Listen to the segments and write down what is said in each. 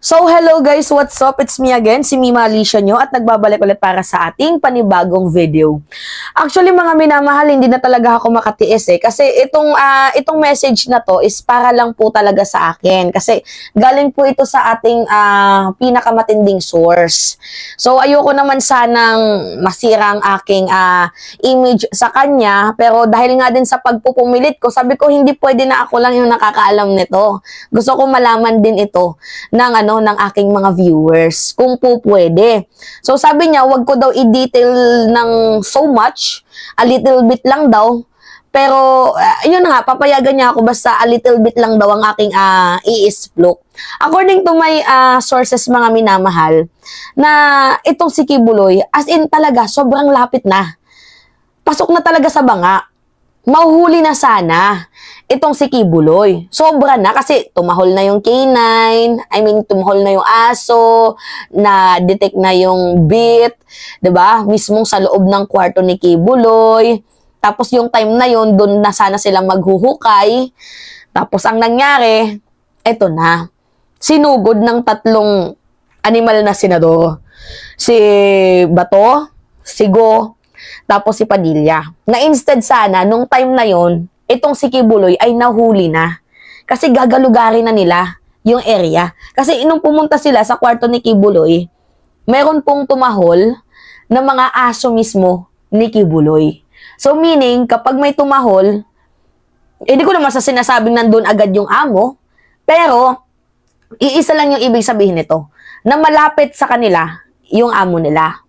So hello guys, what's up? It's me again, si Mima Alicia nyo at nagbabalik ulit para sa ating panibagong video. Actually mga minamahal, hindi na talaga ako makatiis eh kasi itong, uh, itong message na to is para lang po talaga sa akin kasi galing po ito sa ating uh, pinakamatinding source. So ayoko naman sanang masira ang aking uh, image sa kanya pero dahil nga din sa pagpupumilit ko, sabi ko hindi pwede na ako lang yung nakakaalam nito. Gusto ko malaman din ito na ng ano ng aking mga viewers kung po pwede. So sabi niya, wag ko daw i-detail ng so much, a little bit lang daw. Pero uh, yun nga, papayagan niya ako basta a little bit lang daw ang aking uh, ah, i-splok. According to my uh, sources mga minamahal, na itong si Kibuloy, as in talaga, sobrang lapit na. Pasok na talaga sa banga. Mauhuli na sana itong si Kibuloy. Sobra na kasi tumahol na yung canine, I mean tumahol na yung aso, na detect na yung bit, 'di ba? Mismong sa loob ng kwarto ni Kibuloy. Tapos yung time na yon doon na sana silang maghuhukay. Tapos ang nangyari, eto na. Sinugod ng tatlong animal na senador. Si Bato, si Go, tapos si Padilla. Na instead sana, nung time na yon itong si Kibuloy ay nahuli na. Kasi gagalugarin na nila yung area. Kasi nung pumunta sila sa kwarto ni Kibuloy, meron pong tumahol ng mga aso mismo ni Kibuloy. So meaning, kapag may tumahol, hindi eh, ko naman sa sinasabing nandun agad yung amo, pero iisa lang yung ibig sabihin nito, na malapit sa kanila yung amo nila.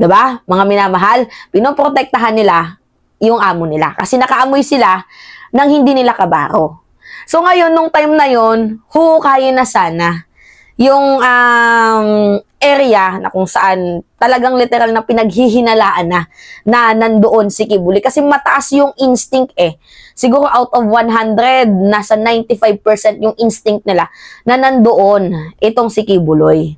'di ba? Mga minamahal, pinoprotektahan nila yung amo nila. Kasi nakaamoy sila nang hindi nila kabao. So ngayon, nung time na yon, huhukayin na sana yung um, area na kung saan talagang literal na pinaghihinalaan na na nandoon si Kibuli. Kasi mataas yung instinct eh. Siguro out of 100, nasa 95% yung instinct nila na nandoon itong si Kibuloy.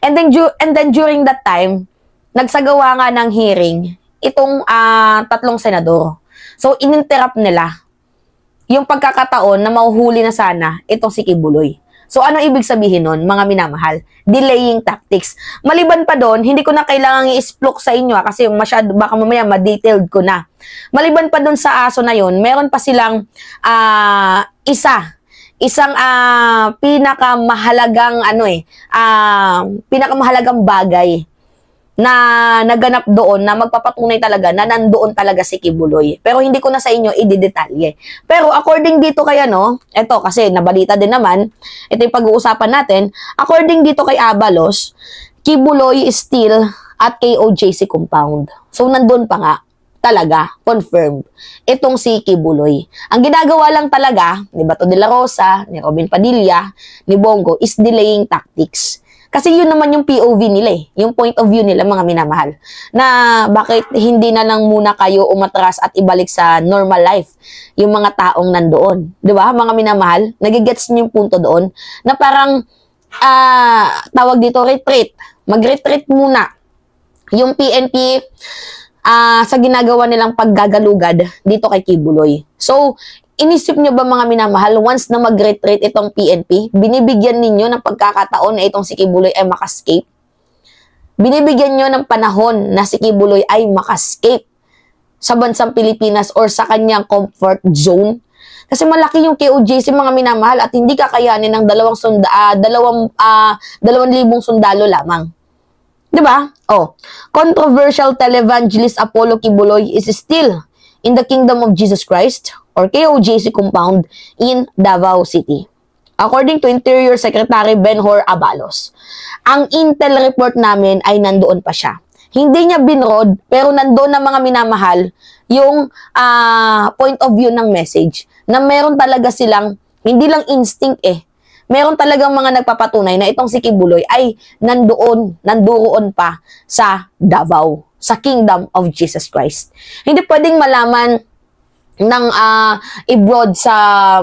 And then, and then during that time, nagsagawa nga ng hearing itong uh, tatlong senador. So, ininterrupt nila yung pagkakataon na mauhuli na sana itong si Kibuloy. So ano ibig sabihin nun, mga minamahal? Delaying tactics. Maliban pa doon, hindi ko na kailangang i-explok sa inyo ah, kasi yung masyado, baka mamaya ma-detailed ko na. Maliban pa doon sa aso na yon, meron pa silang uh, isa isang uh, pinakamahalagang ano eh, uh, pinakamahalagang bagay na naganap doon na magpapatunay talaga na nandoon talaga si Kibuloy. Pero hindi ko na sa inyo idedetalye. Pero according dito kay ano, eto kasi nabalita din naman, ito yung pag-uusapan natin, according dito kay Abalos, Kibuloy is still at KOJC compound. So nandoon pa nga talaga, confirmed, itong si Kibuloy. Ang ginagawa lang talaga ni Bato de la Rosa, ni Robin Padilla, ni Bongo is delaying tactics. Kasi yun naman yung POV nila eh, yung point of view nila mga minamahal. Na bakit hindi na lang muna kayo umatras at ibalik sa normal life yung mga taong nandoon. 'Di ba? Mga minamahal, nagigets niyo yung punto doon na parang uh, tawag dito retreat. Mag-retreat muna yung PNP uh, ah, sa ginagawa nilang paggagalugad dito kay Kibuloy. So, Inisip nyo ba mga minamahal, once na mag-retreat itong PNP, binibigyan ninyo ng pagkakataon na itong si Kibuloy ay makascape? Binibigyan nyo ng panahon na si Kibuloy ay makascape sa bansang Pilipinas or sa kanyang comfort zone? Kasi malaki yung KOJC mga minamahal at hindi kakayanin ng dalawang sunda, uh, dalawang, uh, dalawang libong sundalo lamang. 'Di ba? Oh, controversial televangelist Apollo Kibuloy is still in the kingdom of Jesus Christ or KOJC compound in Davao City. According to Interior Secretary Benhor Abalos, ang intel report namin ay nandoon pa siya. Hindi niya binrod, pero nandoon ng mga minamahal yung uh, point of view ng message na meron talaga silang, hindi lang instinct eh, meron talagang mga nagpapatunay na itong si Kibuloy ay nandoon, nandoon pa sa Davao, sa Kingdom of Jesus Christ. Hindi pwedeng malaman ng uh, i-broad sa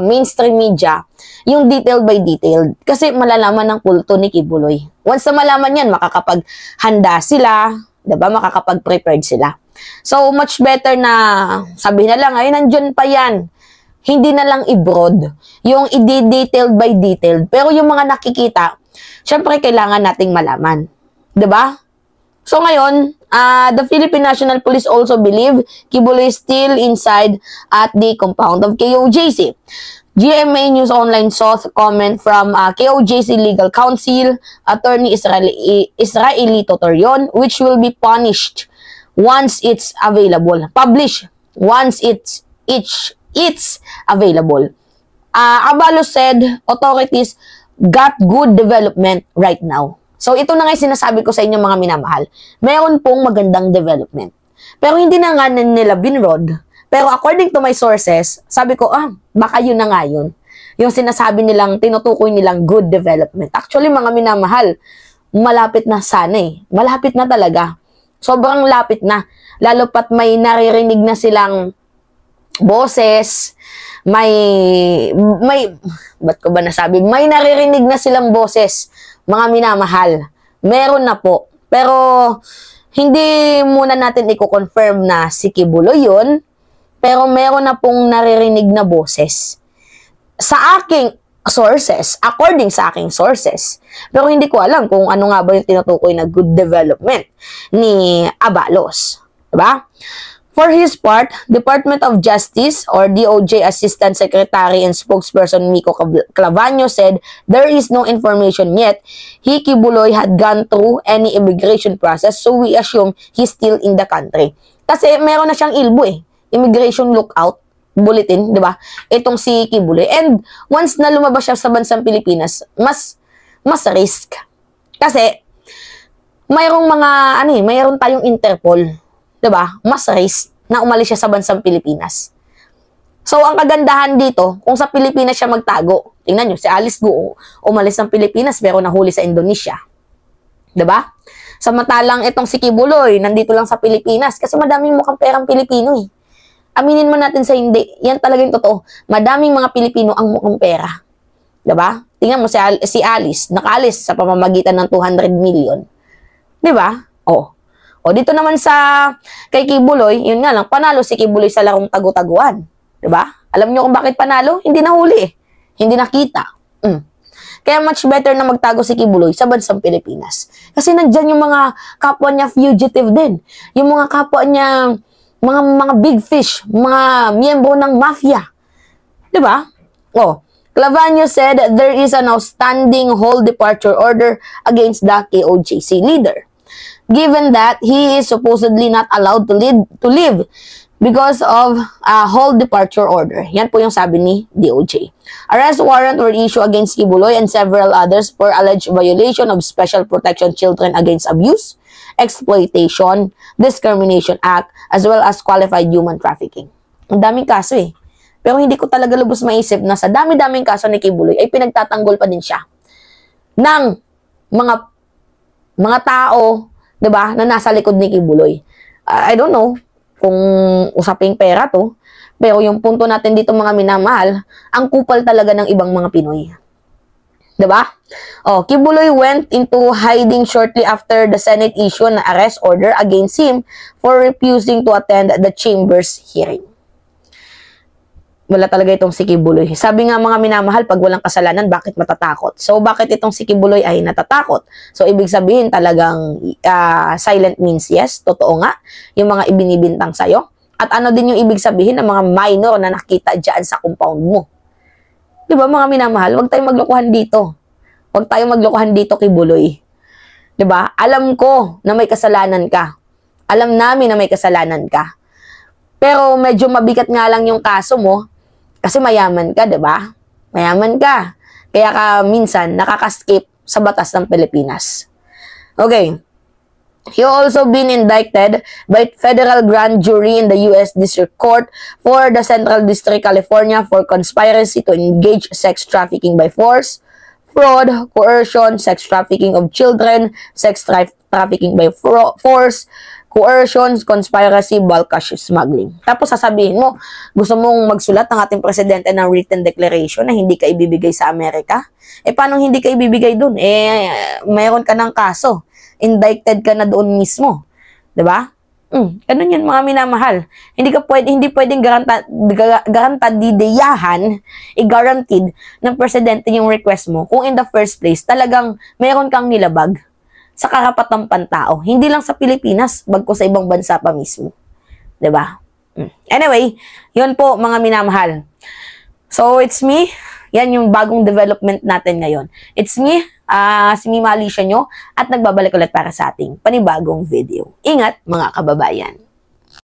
mainstream media, yung detailed by detailed. Kasi malalaman ng kulto ni Kibuloy. Once na malaman yan, makakapaghanda sila, ba diba? makakapag-prepared sila. So, much better na sabihin na lang, ay, nandiyan pa yan. Hindi na lang i-broad. Yung i-detailed by detailed. Pero yung mga nakikita, syempre kailangan nating malaman. ba diba? So ngayon, uh, the Philippine National Police also believe Kibuloy is still inside at the compound of KOJC. GMA News Online saw comment from uh, ah, KOJC Legal Counsel, Attorney Israeli, Israeli Torion, which will be punished once it's available. Published once it's, it's, it's available. Uh, Abalo said authorities got good development right now. So, ito na nga sinasabi ko sa inyo mga minamahal. Meron pong magandang development. Pero hindi na nga nila binrod. Pero according to my sources, sabi ko, ah, baka yun na nga yun. Yung sinasabi nilang, tinutukoy nilang good development. Actually, mga minamahal, malapit na sana eh. Malapit na talaga. Sobrang lapit na. Lalo pat may naririnig na silang boses, may, may, ba't ko ba nasabi? May naririnig na silang boses mga minamahal. Meron na po. Pero hindi muna natin i-confirm na si Kibulo 'yon. pero meron na pong naririnig na boses. Sa aking sources, according sa aking sources. Pero hindi ko alam kung ano nga ba yung tinutukoy na good development ni Abalos. Diba? For his part, Department of Justice or DOJ Assistant Secretary and Spokesperson Miko Clavano said there is no information yet. Hiki Buloy had gone through any immigration process so we assume he's still in the country. Kasi meron na siyang ilbo eh. Immigration lookout bulletin, di ba? Itong si Hiki Buloy. And once na lumabas siya sa bansang Pilipinas, mas mas risk. Kasi mayroong mga ano eh, mayroon tayong Interpol 'di ba? Mas race na umalis siya sa bansang Pilipinas. So, ang kagandahan dito, kung sa Pilipinas siya magtago, tingnan niyo si Alice Guo, umalis ng Pilipinas pero nahuli sa Indonesia. 'Di ba? Samantalang itong si Kibuloy, nandito lang sa Pilipinas kasi madaming mukhang perang Pilipino eh. Aminin mo natin sa hindi, yan talaga totoo. Madaming mga Pilipino ang mukhang pera. ba? Diba? Tingnan mo si, Al- si Alice, nakalis sa pamamagitan ng 200 million. 'Di ba? Diba? Oh, o dito naman sa kay Kibuloy, yun nga lang, panalo si Kibuloy sa larong tagu-taguan. ba? Diba? Alam niyo kung bakit panalo? Hindi nahuli eh. Hindi nakita. Mm. Kaya much better na magtago si Kibuloy sa bansang Pilipinas. Kasi nandyan yung mga kapwa niya fugitive din. Yung mga kapwa niya, mga, mga big fish, mga miyembro ng mafia. ba? Diba? Oh, Clavagno said there is an outstanding whole departure order against the KOJC leader given that he is supposedly not allowed to, lead, to live because of a uh, whole departure order. Yan po yung sabi ni DOJ. Arrest warrant were issued against Kibuloy and several others for alleged violation of Special Protection Children Against Abuse, Exploitation, Discrimination Act, as well as Qualified Human Trafficking. Ang daming kaso eh. Pero hindi ko talaga lubos maisip na sa dami-daming kaso ni Kibuloy ay pinagtatanggol pa din siya ng mga mga tao 'di ba? Na nasa likod ni Kibuloy. I don't know kung usaping pera 'to, pero yung punto natin dito mga minamahal, ang kupal talaga ng ibang mga Pinoy. 'Di ba? Oh, Kibuloy went into hiding shortly after the Senate issued an arrest order against him for refusing to attend the chamber's hearing wala talaga itong si Kibuloy. Sabi nga mga minamahal, pag walang kasalanan, bakit matatakot? So, bakit itong si Kibuloy ay natatakot? So, ibig sabihin talagang uh, silent means yes, totoo nga, yung mga ibinibintang sa'yo. At ano din yung ibig sabihin ng mga minor na nakita dyan sa compound mo. Di ba mga minamahal, huwag tayong maglokohan dito. Huwag tayong maglokohan dito, Kibuloy. Di ba? Alam ko na may kasalanan ka. Alam namin na may kasalanan ka. Pero medyo mabigat nga lang yung kaso mo kasi mayaman ka, 'di ba? Mayaman ka. Kaya ka minsan nakaka-skip sa batas ng Pilipinas. Okay. He also been indicted by federal grand jury in the U.S. District Court for the Central District, California for conspiracy to engage sex trafficking by force, fraud, coercion, sex trafficking of children, sex tra trafficking by force, coercion, conspiracy, bulk cash smuggling. Tapos sasabihin mo, gusto mong magsulat ng ating presidente ng written declaration na hindi ka ibibigay sa Amerika? Eh, paano hindi ka ibibigay dun? Eh, mayroon ka ng kaso. Indicted ka na doon mismo. ba? Diba? Mm, ganun yun mga minamahal. Hindi ka pwede, hindi pwedeng garanta, garantadideyahan, i-guaranteed ng presidente yung request mo kung in the first place talagang meron kang nilabag sa karapatang pantao. Hindi lang sa Pilipinas, bagko sa ibang bansa pa mismo. ba? Diba? Anyway, yon po mga minamahal. So, it's me. Yan yung bagong development natin ngayon. It's me, uh, si Mima Alicia nyo, at nagbabalik ulit para sa ating panibagong video. Ingat mga kababayan!